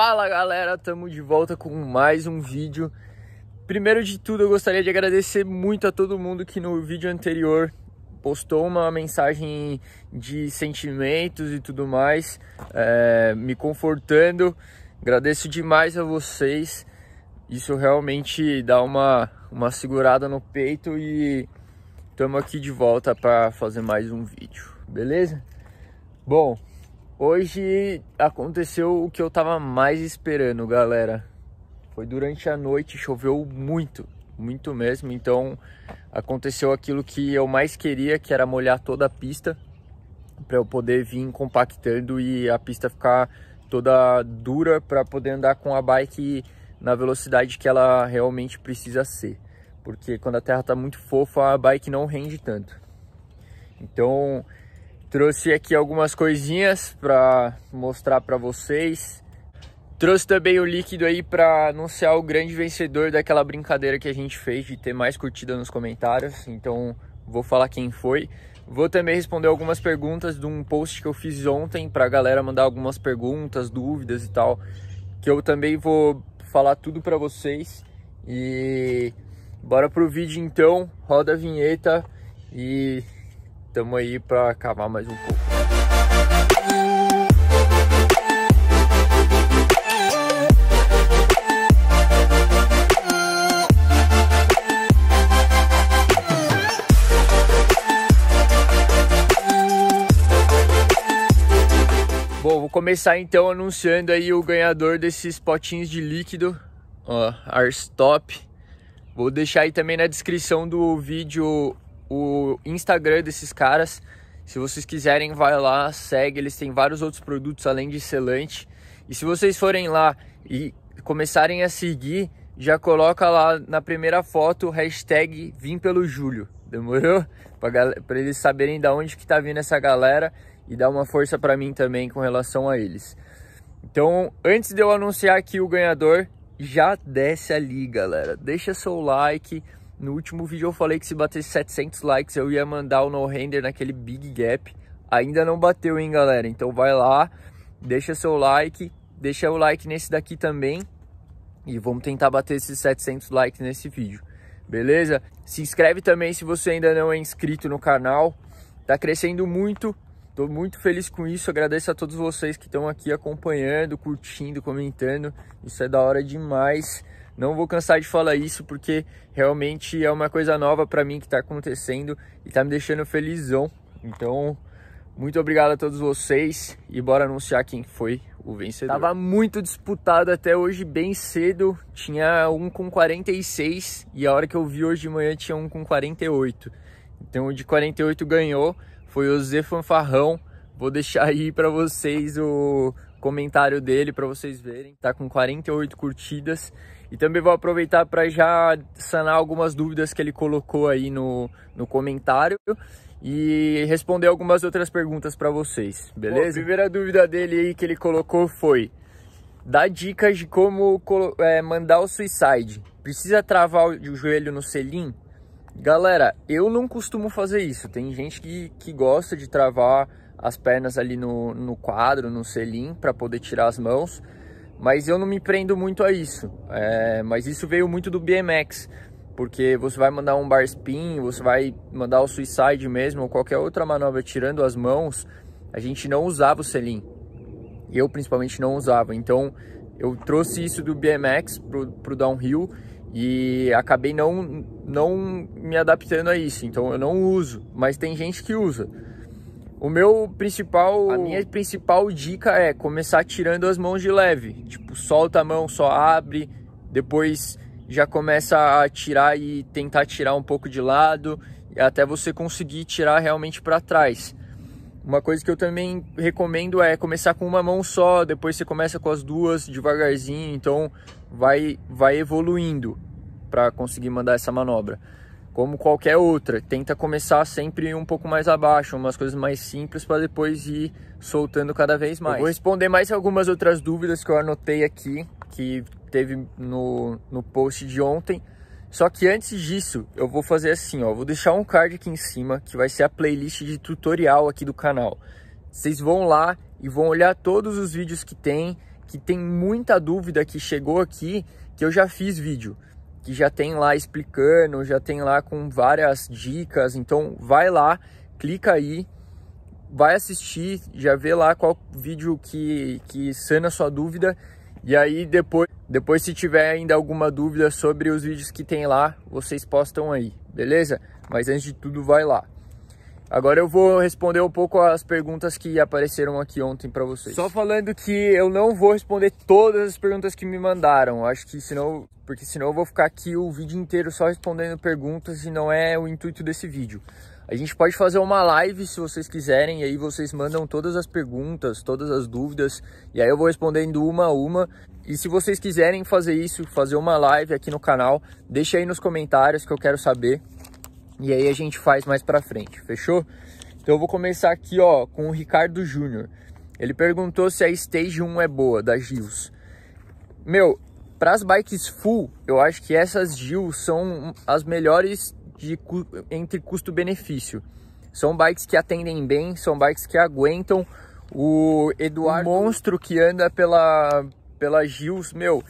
Fala galera, estamos de volta com mais um vídeo. Primeiro de tudo, eu gostaria de agradecer muito a todo mundo que no vídeo anterior postou uma mensagem de sentimentos e tudo mais, é, me confortando. Agradeço demais a vocês. Isso realmente dá uma, uma segurada no peito e estamos aqui de volta para fazer mais um vídeo, beleza? Bom, Hoje aconteceu o que eu tava mais esperando, galera. Foi durante a noite, choveu muito, muito mesmo. Então aconteceu aquilo que eu mais queria, que era molhar toda a pista para eu poder vir compactando e a pista ficar toda dura para poder andar com a bike na velocidade que ela realmente precisa ser. Porque quando a terra tá muito fofa, a bike não rende tanto. Então, Trouxe aqui algumas coisinhas para mostrar para vocês. Trouxe também o líquido aí para anunciar o grande vencedor daquela brincadeira que a gente fez de ter mais curtida nos comentários. Então, vou falar quem foi. Vou também responder algumas perguntas de um post que eu fiz ontem para a galera mandar algumas perguntas, dúvidas e tal, que eu também vou falar tudo para vocês. E bora pro vídeo então, roda a vinheta e Tamo aí para cavar mais um pouco. Bom, vou começar então anunciando aí o ganhador desses potinhos de líquido, ó, Arstop. Vou deixar aí também na descrição do vídeo o Instagram desses caras. Se vocês quiserem, vai lá, segue. Eles têm vários outros produtos além de selante. E se vocês forem lá e começarem a seguir, já coloca lá na primeira foto hashtag Vim pelo Júlio. Demorou? Para eles saberem da onde que tá vindo essa galera e dar uma força para mim também com relação a eles. Então, antes de eu anunciar aqui o ganhador, já desce ali, galera. Deixa seu like no último vídeo eu falei que se batesse 700 likes eu ia mandar o no render naquele big gap. Ainda não bateu, hein, galera? Então vai lá, deixa seu like, deixa o like nesse daqui também. E vamos tentar bater esses 700 likes nesse vídeo, beleza? Se inscreve também se você ainda não é inscrito no canal. Tá crescendo muito, Tô muito feliz com isso, agradeço a todos vocês que estão aqui acompanhando, curtindo, comentando. Isso é da hora demais. Não vou cansar de falar isso porque realmente é uma coisa nova para mim que está acontecendo e está me deixando felizão. Então, muito obrigado a todos vocês e bora anunciar quem foi o vencedor. Tava muito disputado até hoje bem cedo, tinha um com 46 e a hora que eu vi hoje de manhã tinha um com 48. Então o de 48 ganhou, foi o Zé Fanfarrão. Vou deixar aí para vocês o comentário dele para vocês verem. Tá com 48 curtidas e também vou aproveitar para já sanar algumas dúvidas que ele colocou aí no, no comentário e responder algumas outras perguntas para vocês, beleza? Bom, a primeira dúvida dele aí que ele colocou foi: dá dicas de como é, mandar o suicide. Precisa travar o joelho no selim? Galera, eu não costumo fazer isso. Tem gente que, que gosta de travar as pernas ali no, no quadro, no selim, para poder tirar as mãos. Mas eu não me prendo muito a isso. É, mas isso veio muito do BMX. Porque você vai mandar um bar spin, você vai mandar o suicide mesmo, ou qualquer outra manobra tirando as mãos, a gente não usava o selim. Eu principalmente não usava. Então eu trouxe isso do BMX pro, pro downhill e acabei não, não me adaptando a isso. Então eu não uso, mas tem gente que usa. O meu principal. A minha principal dica é começar tirando as mãos de leve. Tipo, solta a mão, só abre, depois já começa a tirar e tentar tirar um pouco de lado, até você conseguir tirar realmente para trás. Uma coisa que eu também recomendo é começar com uma mão só, depois você começa com as duas devagarzinho, então vai vai evoluindo para conseguir mandar essa manobra como qualquer outra. Tenta começar sempre um pouco mais abaixo, umas coisas mais simples para depois ir soltando cada vez mais. Eu vou responder mais algumas outras dúvidas que eu anotei aqui, que teve no, no post de ontem. Só que antes disso, eu vou fazer assim, ó, vou deixar um card aqui em cima, que vai ser a playlist de tutorial aqui do canal. Vocês vão lá e vão olhar todos os vídeos que tem, que tem muita dúvida que chegou aqui, que eu já fiz vídeo que já tem lá explicando, já tem lá com várias dicas. Então vai lá, clica aí, vai assistir, já vê lá qual vídeo que, que sana sua dúvida. E aí depois, depois se tiver ainda alguma dúvida sobre os vídeos que tem lá, vocês postam aí, beleza? Mas antes de tudo vai lá. Agora eu vou responder um pouco as perguntas que apareceram aqui ontem para vocês. Só falando que eu não vou responder todas as perguntas que me mandaram. Acho que senão, porque senão eu vou ficar aqui o vídeo inteiro só respondendo perguntas e não é o intuito desse vídeo. A gente pode fazer uma live se vocês quiserem, e aí vocês mandam todas as perguntas, todas as dúvidas, e aí eu vou respondendo uma a uma. E se vocês quiserem fazer isso, fazer uma live aqui no canal, deixa aí nos comentários que eu quero saber. E aí a gente faz mais para frente, fechou? Então eu vou começar aqui, ó, com o Ricardo Júnior. Ele perguntou se a Stage 1 é boa da Gils. Meu, para as bikes full, eu acho que essas Gils são as melhores de, entre custo-benefício. São bikes que atendem bem, são bikes que aguentam o Eduardo, o monstro que anda pela pela Gils, meu,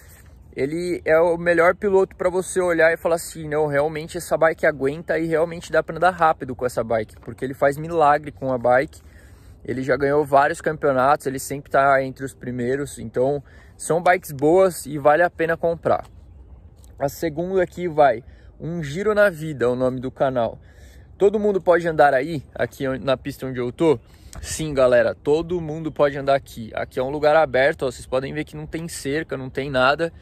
ele é o melhor piloto para você olhar e falar assim, não, realmente essa bike aguenta e realmente dá para andar rápido com essa bike, porque ele faz milagre com a bike. Ele já ganhou vários campeonatos, ele sempre está entre os primeiros, então são bikes boas e vale a pena comprar. A segunda aqui vai um giro na vida, é o nome do canal. Todo mundo pode andar aí, aqui na pista onde eu tô? Sim, galera, todo mundo pode andar aqui. Aqui é um lugar aberto, ó, vocês podem ver que não tem cerca, não tem nada.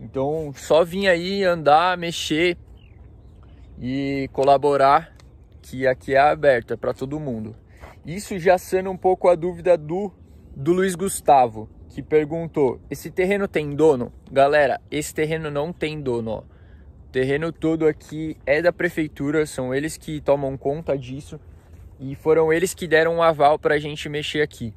Então, só vir aí andar, mexer e colaborar, que aqui é aberto, é para todo mundo. Isso já sendo um pouco a dúvida do, do Luiz Gustavo, que perguntou: esse terreno tem dono? Galera, esse terreno não tem dono. Ó. O terreno todo aqui é da prefeitura, são eles que tomam conta disso e foram eles que deram um aval para a gente mexer aqui.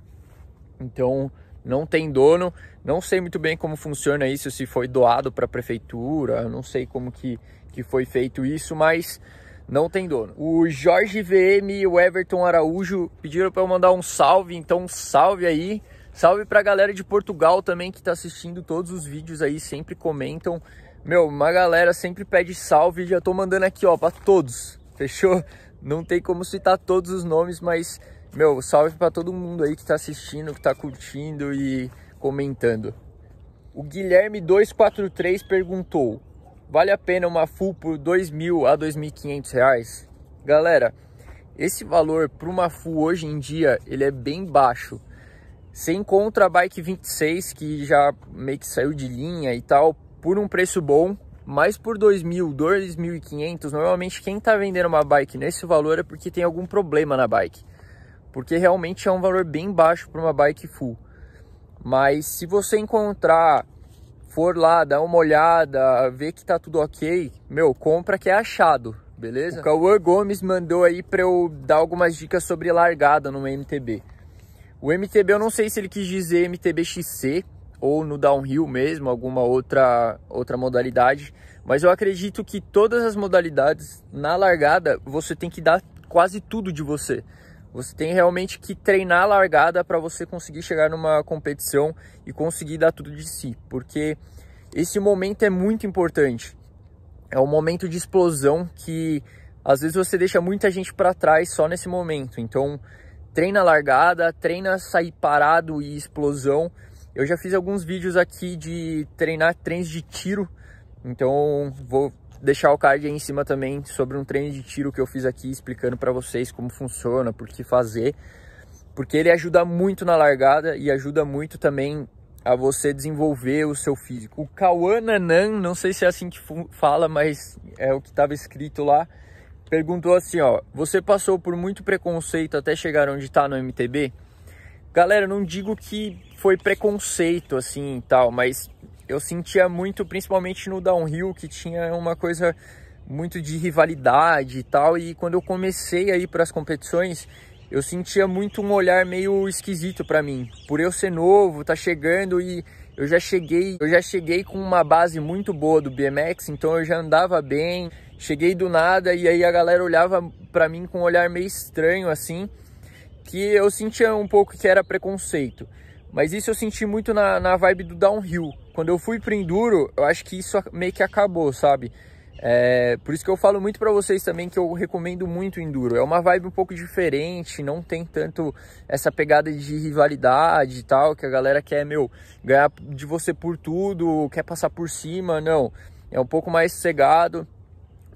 Então, não tem dono. Não sei muito bem como funciona isso, se foi doado para a prefeitura, não sei como que, que foi feito isso, mas não tem dono. O Jorge VM e o Everton Araújo pediram para eu mandar um salve, então salve aí. Salve para a galera de Portugal também que está assistindo todos os vídeos aí, sempre comentam. Meu, uma galera sempre pede salve, já tô mandando aqui, ó, para todos. Fechou? Não tem como citar todos os nomes, mas meu, salve para todo mundo aí que está assistindo, que está curtindo e comentando. O Guilherme243 perguntou: Vale a pena uma full por R$ 2.000 a R$ 2.500? Galera, esse valor para uma full hoje em dia ele é bem baixo. Você encontra a bike 26 que já meio que saiu de linha e tal por um preço bom, mas por 2.000, 2.500, normalmente quem está vendendo uma bike nesse valor é porque tem algum problema na bike. Porque realmente é um valor bem baixo para uma bike full. Mas se você encontrar, for lá, dar uma olhada, ver que tá tudo ok, meu, compra que é achado, beleza? O Cauã Gomes mandou aí para eu dar algumas dicas sobre largada no MTB. O MTB eu não sei se ele quis dizer MTB XC ou no downhill mesmo, alguma outra outra modalidade, mas eu acredito que todas as modalidades na largada você tem que dar quase tudo de você. Você tem realmente que treinar a largada para você conseguir chegar numa competição e conseguir dar tudo de si, porque esse momento é muito importante. É um momento de explosão que às vezes você deixa muita gente para trás só nesse momento. Então, treina a largada, treina sair parado e explosão. Eu já fiz alguns vídeos aqui de treinar trens de tiro. Então, vou deixar o card aí em cima também sobre um treino de tiro que eu fiz aqui, explicando para vocês como funciona, por que fazer, porque ele ajuda muito na largada e ajuda muito também a você desenvolver o seu físico. O Cauã Nanan, não sei se é assim que fala, mas é o que estava escrito lá, perguntou assim, ó, você passou por muito preconceito até chegar onde está no MTB? Galera, não digo que foi preconceito assim e tal, mas eu sentia muito, principalmente no downhill, que tinha uma coisa muito de rivalidade e tal. E quando eu comecei a ir para as competições, eu sentia muito um olhar meio esquisito para mim, por eu ser novo, tá chegando e eu já cheguei, eu já cheguei com uma base muito boa do BMX, então eu já andava bem. Cheguei do nada e aí a galera olhava para mim com um olhar meio estranho assim, que eu sentia um pouco que era preconceito. Mas isso eu senti muito na, na vibe do downhill. Quando eu fui pro enduro, eu acho que isso meio que acabou, sabe? É, por isso que eu falo muito para vocês também que eu recomendo muito o enduro. É uma vibe um pouco diferente, não tem tanto essa pegada de rivalidade e tal, que a galera quer, meu, ganhar de você por tudo, quer passar por cima, não. É um pouco mais sossegado,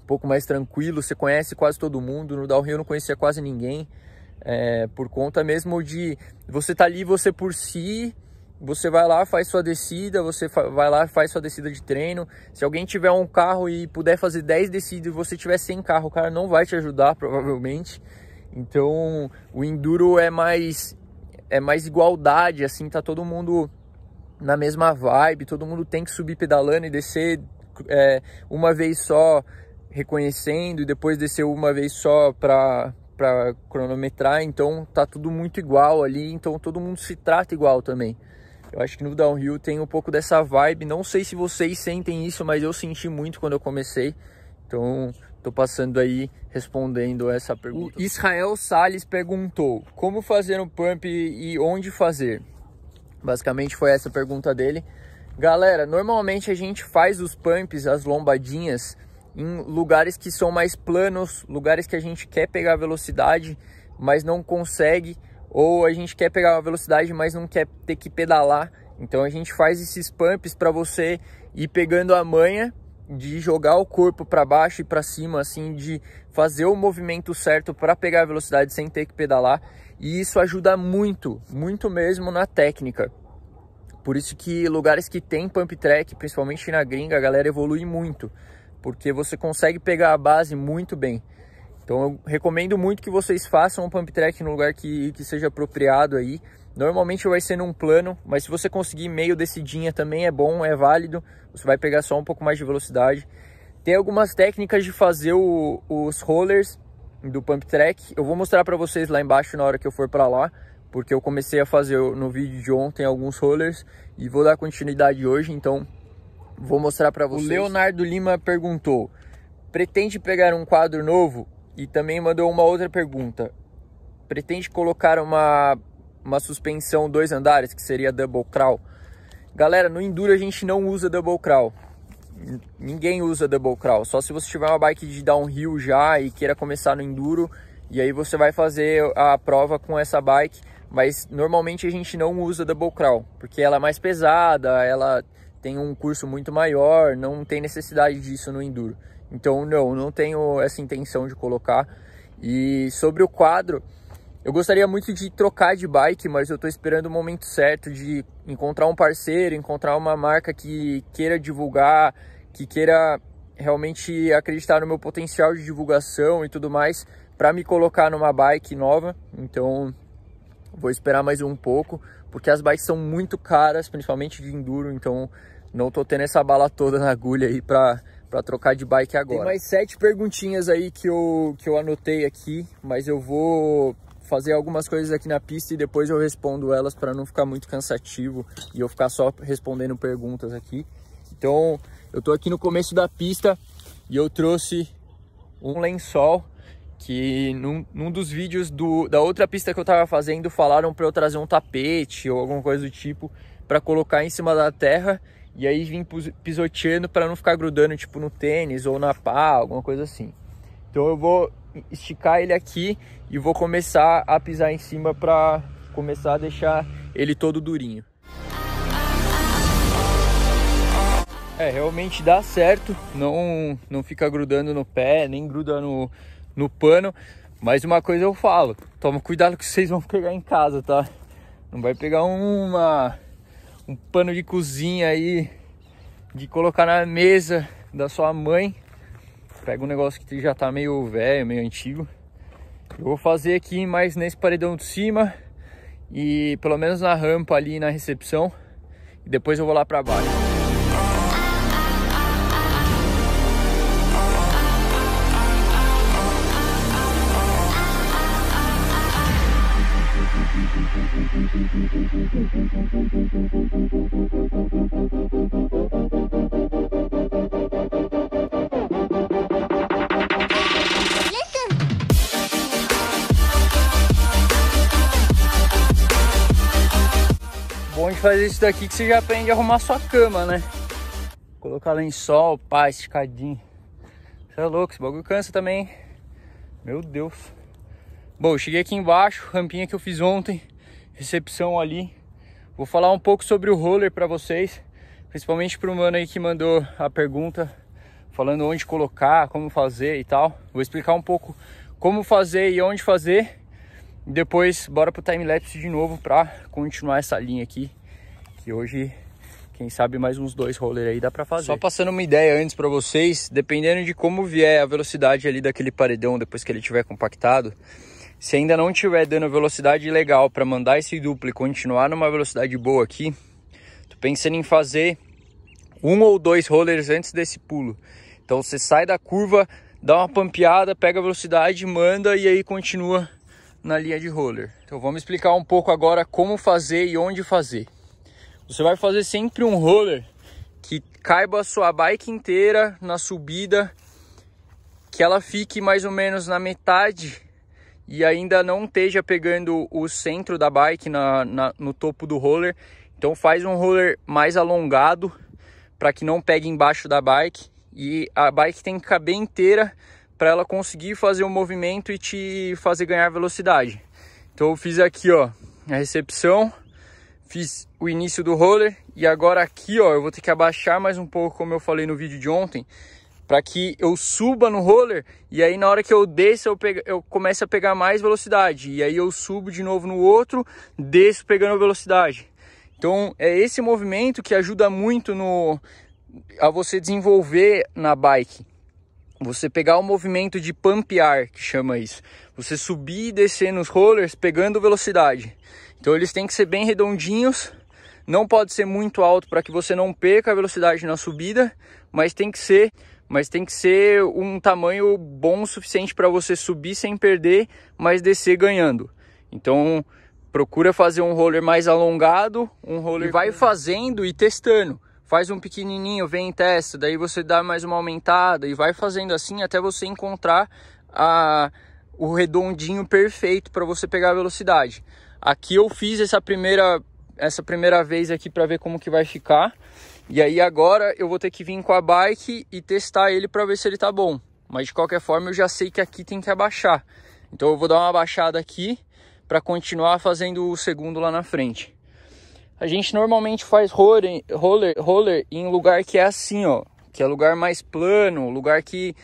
um pouco mais tranquilo, você conhece quase todo mundo. No downhill eu não conhecia quase ninguém. É, por conta mesmo de você tá ali você por si, você vai lá, faz sua descida, você vai lá, faz sua descida de treino. Se alguém tiver um carro e puder fazer 10 descidas e você tiver sem carro, o cara não vai te ajudar provavelmente. Então, o enduro é mais é mais igualdade, assim, tá todo mundo na mesma vibe, todo mundo tem que subir pedalando e descer é, uma vez só, reconhecendo, e depois descer uma vez só para para cronometrar, então tá tudo muito igual ali, então todo mundo se trata igual também. Eu acho que no downhill tem um pouco dessa vibe, não sei se vocês sentem isso, mas eu senti muito quando eu comecei. Então, tô passando aí respondendo essa pergunta. O Israel Sales perguntou: "Como fazer um pump e onde fazer?" Basicamente foi essa a pergunta dele. Galera, normalmente a gente faz os pumps, as lombadinhas em lugares que são mais planos, lugares que a gente quer pegar velocidade, mas não consegue, ou a gente quer pegar velocidade, mas não quer ter que pedalar. Então a gente faz esses pumps para você ir pegando a manha de jogar o corpo para baixo e para cima, assim, de fazer o movimento certo para pegar a velocidade sem ter que pedalar. E isso ajuda muito, muito mesmo na técnica. Por isso que lugares que tem pump track, principalmente na gringa, a galera evolui muito porque você consegue pegar a base muito bem. Então eu recomendo muito que vocês façam um pump track no lugar que, que seja apropriado aí. Normalmente vai ser num plano, mas se você conseguir meio descidinha também é bom, é válido. Você vai pegar só um pouco mais de velocidade. Tem algumas técnicas de fazer o, os rollers do pump track. Eu vou mostrar para vocês lá embaixo na hora que eu for para lá, porque eu comecei a fazer no vídeo de ontem alguns rollers e vou dar continuidade hoje, então Vou mostrar para vocês. O Leonardo Lima perguntou: pretende pegar um quadro novo? E também mandou uma outra pergunta: pretende colocar uma, uma suspensão dois andares, que seria double crawl? Galera, no Enduro a gente não usa double crawl. Ninguém usa double crawl. Só se você tiver uma bike de downhill já e queira começar no Enduro. E aí você vai fazer a prova com essa bike. Mas normalmente a gente não usa double crawl. Porque ela é mais pesada, ela tem um curso muito maior, não tem necessidade disso no Enduro. Então, não, não tenho essa intenção de colocar. E sobre o quadro, eu gostaria muito de trocar de bike, mas eu estou esperando o momento certo de encontrar um parceiro, encontrar uma marca que queira divulgar, que queira realmente acreditar no meu potencial de divulgação e tudo mais para me colocar numa bike nova. Então, vou esperar mais um pouco porque as bikes são muito caras, principalmente de enduro, então não tô tendo essa bala toda na agulha aí pra, pra trocar de bike agora. Tem mais sete perguntinhas aí que eu, que eu anotei aqui, mas eu vou fazer algumas coisas aqui na pista e depois eu respondo elas para não ficar muito cansativo e eu ficar só respondendo perguntas aqui. Então, eu tô aqui no começo da pista e eu trouxe um lençol que num, num dos vídeos do, da outra pista que eu estava fazendo falaram para eu trazer um tapete ou alguma coisa do tipo para colocar em cima da terra e aí vim pisoteando para não ficar grudando tipo no tênis ou na pá, alguma coisa assim. Então eu vou esticar ele aqui e vou começar a pisar em cima para começar a deixar ele todo durinho. É, realmente dá certo, não não fica grudando no pé, nem gruda no, no pano. Mas uma coisa eu falo, toma cuidado que vocês vão pegar em casa, tá? Não vai pegar uma um pano de cozinha aí de colocar na mesa da sua mãe. Pega um negócio que já tá meio velho, meio antigo. Eu vou fazer aqui mais nesse paredão de cima e pelo menos na rampa ali na recepção. E depois eu vou lá para baixo. Isso daqui que você já aprende a arrumar sua cama, né? Colocar lençol, pá, esticadinho. Você é louco, esse bagulho cansa também. Meu Deus. Bom, cheguei aqui embaixo, rampinha que eu fiz ontem, recepção ali. Vou falar um pouco sobre o roller para vocês, principalmente pro mano aí que mandou a pergunta, falando onde colocar, como fazer e tal. Vou explicar um pouco como fazer e onde fazer. Depois, bora pro time lapse de novo para continuar essa linha aqui. E hoje, quem sabe mais uns dois roller aí dá para fazer. Só passando uma ideia antes para vocês, dependendo de como vier a velocidade ali daquele paredão depois que ele tiver compactado, se ainda não tiver dando velocidade legal para mandar esse duplo e continuar numa velocidade boa aqui, tô pensando em fazer um ou dois rollers antes desse pulo. Então você sai da curva, dá uma pampeada, pega a velocidade, manda e aí continua na linha de roller. Então vamos explicar um pouco agora como fazer e onde fazer. Você vai fazer sempre um roller que caiba a sua bike inteira na subida, que ela fique mais ou menos na metade e ainda não esteja pegando o centro da bike na, na no topo do roller. Então faz um roller mais alongado para que não pegue embaixo da bike e a bike tem que caber inteira para ela conseguir fazer o um movimento e te fazer ganhar velocidade. Então eu fiz aqui ó a recepção Fiz o início do roller e agora aqui, ó, eu vou ter que abaixar mais um pouco, como eu falei no vídeo de ontem, para que eu suba no roller e aí na hora que eu desço eu, pego, eu começo a pegar mais velocidade e aí eu subo de novo no outro, desço pegando velocidade. Então é esse movimento que ajuda muito no a você desenvolver na bike. Você pegar o movimento de pampear, que chama isso. Você subir e descer nos rollers pegando velocidade. Então eles têm que ser bem redondinhos, não pode ser muito alto para que você não perca a velocidade na subida, mas tem que ser, mas tem que ser um tamanho bom o suficiente para você subir sem perder, mas descer ganhando. Então procura fazer um roller mais alongado, um roller e vai fazendo e testando. Faz um pequenininho, vem e testa, daí você dá mais uma aumentada e vai fazendo assim até você encontrar a, o redondinho perfeito para você pegar a velocidade. Aqui eu fiz essa primeira essa primeira vez aqui para ver como que vai ficar. E aí agora eu vou ter que vir com a bike e testar ele para ver se ele tá bom. Mas de qualquer forma eu já sei que aqui tem que abaixar. Então eu vou dar uma abaixada aqui para continuar fazendo o segundo lá na frente. A gente normalmente faz roller, roller, roller em lugar que é assim, ó, que é lugar mais plano, lugar que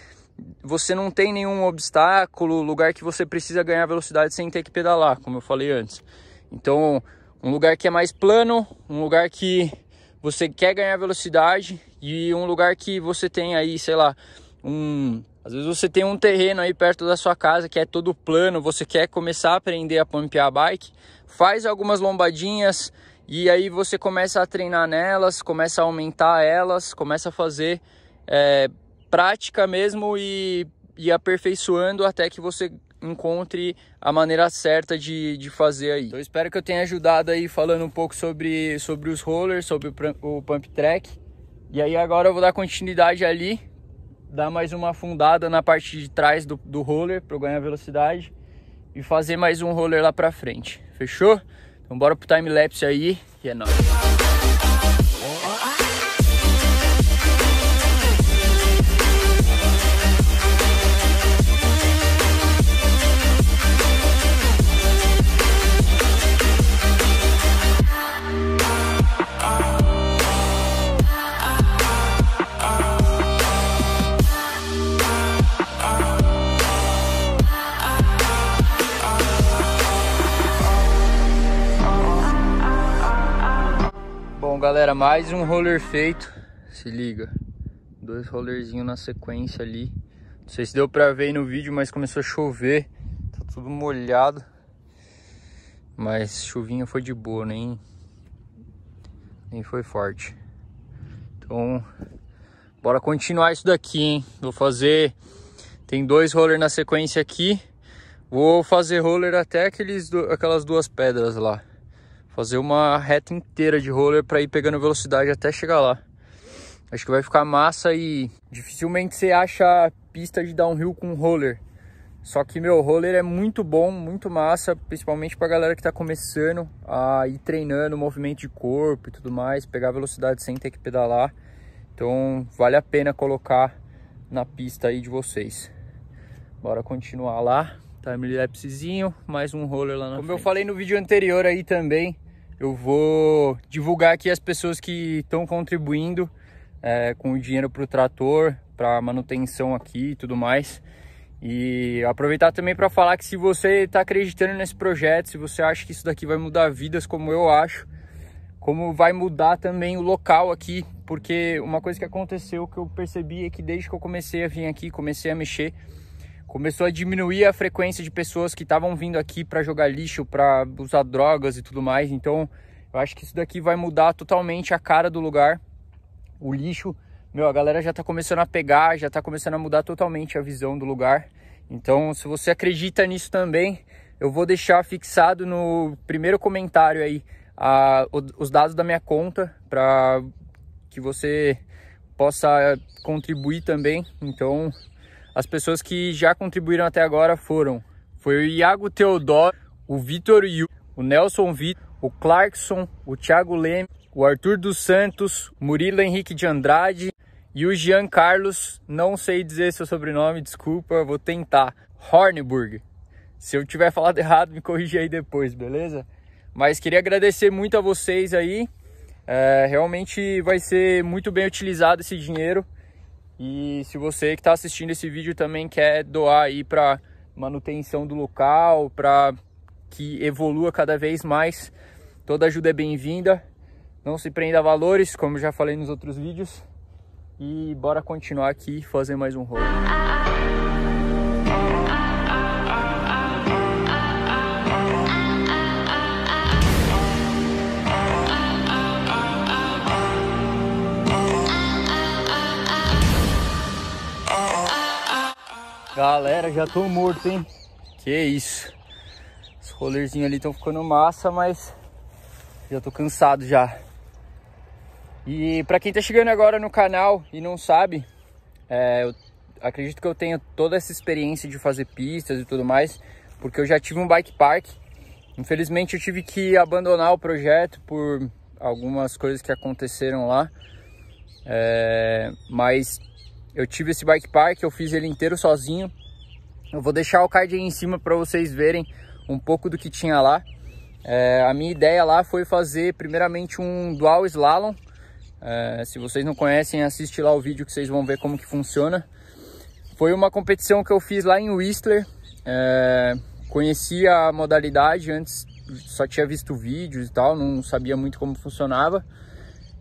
você não tem nenhum obstáculo, lugar que você precisa ganhar velocidade sem ter que pedalar, como eu falei antes. Então, um lugar que é mais plano, um lugar que você quer ganhar velocidade e um lugar que você tem aí, sei lá, um às vezes você tem um terreno aí perto da sua casa que é todo plano, você quer começar a aprender a pampear a bike, faz algumas lombadinhas e aí você começa a treinar nelas, começa a aumentar elas, começa a fazer é, prática mesmo e, e aperfeiçoando até que você encontre a maneira certa de, de fazer aí. Então, eu espero que eu tenha ajudado aí falando um pouco sobre, sobre os rollers, sobre o, o pump track. E aí agora eu vou dar continuidade ali, dar mais uma afundada na parte de trás do, do roller para eu ganhar velocidade e fazer mais um roller lá para frente. Fechou? Então bora pro time lapse aí, e é nóis. galera, mais um roller feito. Se liga. Dois rollerzinhos na sequência ali. Não sei se deu pra ver aí no vídeo, mas começou a chover. Tá tudo molhado. Mas chuvinha foi de boa, nem... Nem foi forte. Então, bora continuar isso daqui, hein? Vou fazer... Tem dois roller na sequência aqui. Vou fazer roller até aqueles, aquelas duas pedras lá. Fazer uma reta inteira de roller para ir pegando velocidade até chegar lá. Acho que vai ficar massa e dificilmente você acha pista de downhill com roller. Só que meu roller é muito bom, muito massa, principalmente para galera que tá começando a ir treinando movimento de corpo e tudo mais, pegar velocidade sem ter que pedalar. Então, vale a pena colocar na pista aí de vocês. Bora continuar lá. lapsezinho, mais um roller lá na Como frente. eu falei no vídeo anterior aí também, eu vou divulgar aqui as pessoas que estão contribuindo é, com o dinheiro para o trator, para manutenção aqui e tudo mais. E aproveitar também para falar que se você está acreditando nesse projeto, se você acha que isso daqui vai mudar vidas, como eu acho, como vai mudar também o local aqui, porque uma coisa que aconteceu que eu percebi é que desde que eu comecei a vir aqui, comecei a mexer, começou a diminuir a frequência de pessoas que estavam vindo aqui para jogar lixo, para usar drogas e tudo mais. Então, eu acho que isso daqui vai mudar totalmente a cara do lugar. O lixo, meu, a galera já está começando a pegar, já está começando a mudar totalmente a visão do lugar. Então, se você acredita nisso também, eu vou deixar fixado no primeiro comentário aí a, os dados da minha conta para que você possa contribuir também. Então, as pessoas que já contribuíram até agora foram foi o Iago Teodoro, o Vitor Yu, o Nelson Vitor, o Clarkson, o Thiago Leme, o Arthur dos Santos, Murilo Henrique de Andrade e o Jean Carlos, não sei dizer seu sobrenome, desculpa, vou tentar. Hornburg. Se eu tiver falado errado, me corrija aí depois, beleza? Mas queria agradecer muito a vocês aí. É, realmente vai ser muito bem utilizado esse dinheiro. E se você que está assistindo esse vídeo também quer doar aí para manutenção do local, para que evolua cada vez mais, toda ajuda é bem-vinda. Não se prenda a valores, como já falei nos outros vídeos. E bora continuar aqui fazer mais um rolo. Ah, ah, Galera, já tô morto, hein? Que isso. Os rolerzinhos ali estão ficando massa, mas já tô cansado já. E para quem tá chegando agora no canal e não sabe, é, eu acredito que eu tenho toda essa experiência de fazer pistas e tudo mais, porque eu já tive um bike park. Infelizmente eu tive que abandonar o projeto por algumas coisas que aconteceram lá. É, mas eu tive esse bike park, eu fiz ele inteiro sozinho. Eu vou deixar o card aí em cima para vocês verem um pouco do que tinha lá. É, a minha ideia lá foi fazer primeiramente um dual slalom. É, se vocês não conhecem, assiste lá o vídeo que vocês vão ver como que funciona. Foi uma competição que eu fiz lá em Whistler. É, conheci a modalidade antes, só tinha visto vídeos e tal, não sabia muito como funcionava.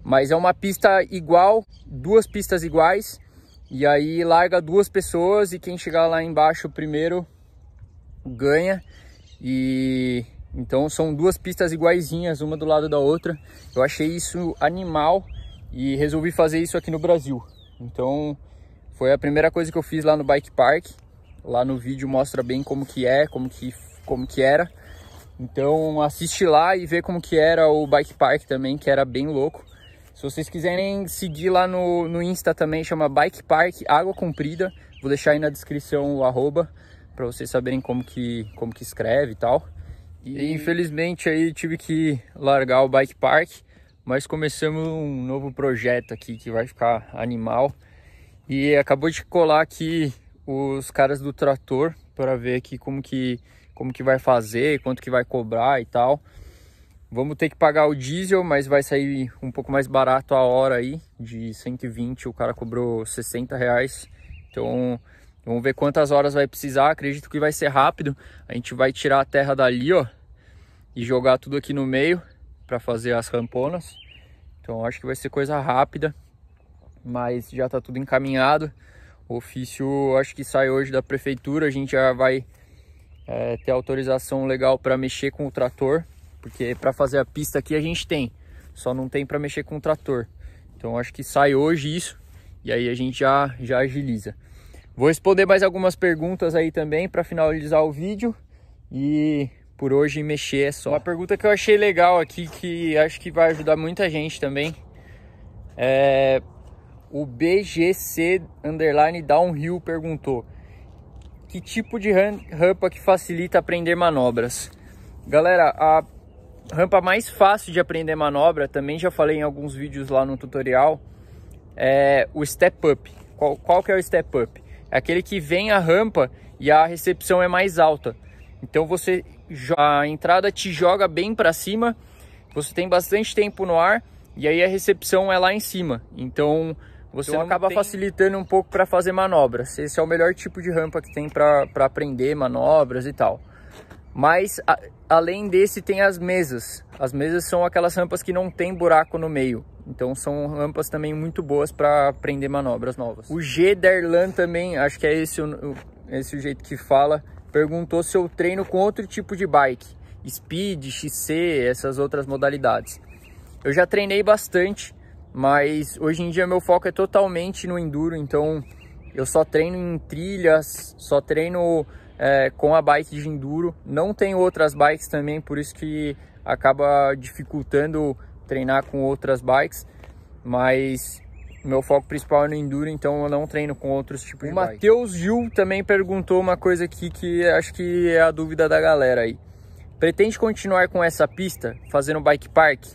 Mas é uma pista igual, duas pistas iguais. E aí larga duas pessoas e quem chegar lá embaixo primeiro ganha. E então são duas pistas iguaizinhas, uma do lado da outra. Eu achei isso animal e resolvi fazer isso aqui no Brasil. Então foi a primeira coisa que eu fiz lá no bike park. Lá no vídeo mostra bem como que é, como que como que era. Então assiste lá e vê como que era o bike park também, que era bem louco. Se vocês quiserem seguir lá no, no Insta também, chama Bike Park Água Comprida. Vou deixar aí na descrição o arroba para vocês saberem como que, como que escreve e tal. E, e infelizmente aí tive que largar o Bike Park, mas começamos um novo projeto aqui que vai ficar animal. E acabou de colar aqui os caras do trator para ver aqui como que, como que vai fazer, quanto que vai cobrar e tal. Vamos ter que pagar o diesel, mas vai sair um pouco mais barato a hora aí, de 120 o cara cobrou 60 reais. Então vamos ver quantas horas vai precisar, acredito que vai ser rápido. A gente vai tirar a terra dali, ó, e jogar tudo aqui no meio para fazer as ramponas. Então acho que vai ser coisa rápida, mas já está tudo encaminhado. O ofício acho que sai hoje da prefeitura, a gente já vai é, ter autorização legal para mexer com o trator. Porque para fazer a pista aqui a gente tem, só não tem para mexer com o trator. Então acho que sai hoje isso e aí a gente já, já agiliza. Vou responder mais algumas perguntas aí também para finalizar o vídeo e por hoje mexer é só. Uma pergunta que eu achei legal aqui que acho que vai ajudar muita gente também é o BGC underline downhill perguntou que tipo de rampa que facilita aprender manobras. Galera, a rampa mais fácil de aprender manobra, também já falei em alguns vídeos lá no tutorial, é o step up. Qual, qual que é o step up? É aquele que vem a rampa e a recepção é mais alta. Então você a entrada te joga bem para cima, você tem bastante tempo no ar e aí a recepção é lá em cima. Então você então, acaba tem... facilitando um pouco para fazer manobras. Esse é o melhor tipo de rampa que tem para aprender manobras e tal. Mas a, além desse, tem as mesas. As mesas são aquelas rampas que não tem buraco no meio. Então são rampas também muito boas para aprender manobras novas. O G Derlan também, acho que é esse o, esse o jeito que fala, perguntou se eu treino com outro tipo de bike, speed, XC, essas outras modalidades. Eu já treinei bastante, mas hoje em dia meu foco é totalmente no enduro, então eu só treino em trilhas, só treino é, com a bike de enduro. Não tem outras bikes também, por isso que acaba dificultando treinar com outras bikes. Mas meu foco principal é no enduro, então eu não treino com outros tipos de bikes. O Matheus Gil também perguntou uma coisa aqui que acho que é a dúvida da galera aí. Pretende continuar com essa pista, fazendo bike park?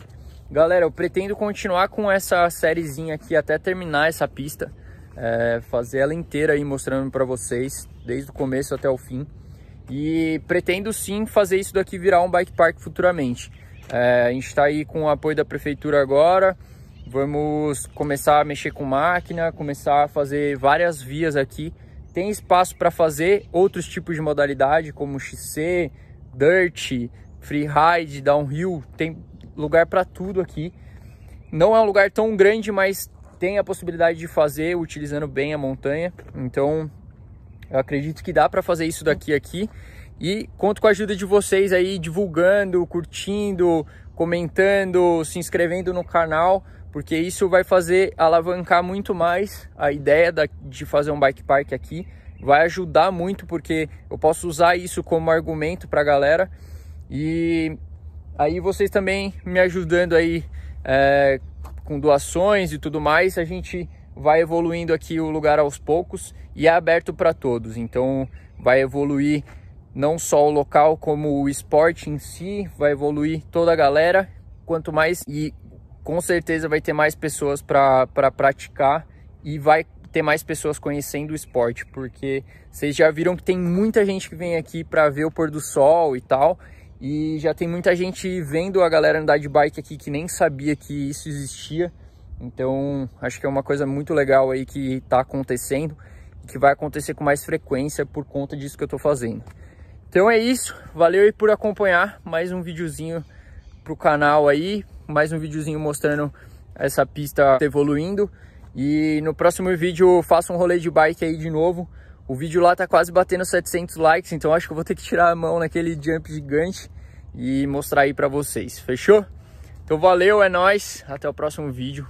Galera, eu pretendo continuar com essa sériezinha aqui até terminar essa pista é, fazer ela inteira aí mostrando para vocês, desde o começo até o fim. E pretendo sim fazer isso daqui virar um bike park futuramente. É, a gente está aí com o apoio da prefeitura agora. Vamos começar a mexer com máquina, começar a fazer várias vias aqui. Tem espaço para fazer outros tipos de modalidade, como XC, dirt, freeride, downhill. Tem lugar para tudo aqui. Não é um lugar tão grande, mas tem a possibilidade de fazer utilizando bem a montanha. Então, eu acredito que dá para fazer isso daqui aqui. E conto com a ajuda de vocês aí divulgando, curtindo, comentando, se inscrevendo no canal, porque isso vai fazer alavancar muito mais a ideia da, de fazer um bike park aqui. Vai ajudar muito porque eu posso usar isso como argumento para a galera. E aí vocês também me ajudando aí é, com doações e tudo mais, a gente vai evoluindo aqui o lugar aos poucos e é aberto para todos. Então vai evoluir não só o local como o esporte em si, vai evoluir toda a galera. Quanto mais e com certeza vai ter mais pessoas para pra praticar e vai ter mais pessoas conhecendo o esporte, porque vocês já viram que tem muita gente que vem aqui para ver o pôr do sol e tal. E já tem muita gente vendo a galera andar de bike aqui que nem sabia que isso existia. Então, acho que é uma coisa muito legal aí que está acontecendo e que vai acontecer com mais frequência por conta disso que eu estou fazendo. Então é isso, valeu aí por acompanhar mais um videozinho pro canal aí, mais um videozinho mostrando essa pista evoluindo. E no próximo vídeo faço um rolê de bike aí de novo, o vídeo lá tá quase batendo 700 likes, então acho que eu vou ter que tirar a mão naquele jump gigante e mostrar aí pra vocês, fechou? Então valeu, é nóis, até o próximo vídeo.